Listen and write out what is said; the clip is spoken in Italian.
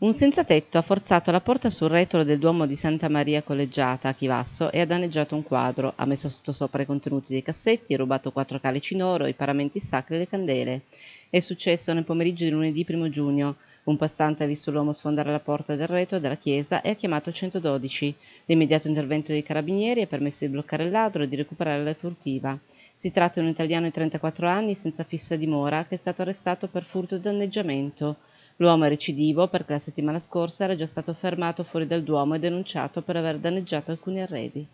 Un senzatetto ha forzato la porta sul retro del Duomo di Santa Maria Collegiata a Chivasso e ha danneggiato un quadro, ha messo sottosopra i contenuti dei cassetti, rubato quattro calici in oro, i paramenti sacri e le candele. È successo nel pomeriggio di lunedì 1 giugno. Un passante ha visto l'uomo sfondare la porta del retro della chiesa e ha chiamato il 112. L'immediato intervento dei carabinieri ha permesso di bloccare il ladro e di recuperare la furtiva. Si tratta di un italiano di 34 anni senza fissa dimora che è stato arrestato per furto e danneggiamento. L'uomo è recidivo perché la settimana scorsa era già stato fermato fuori dal Duomo e denunciato per aver danneggiato alcuni arredi.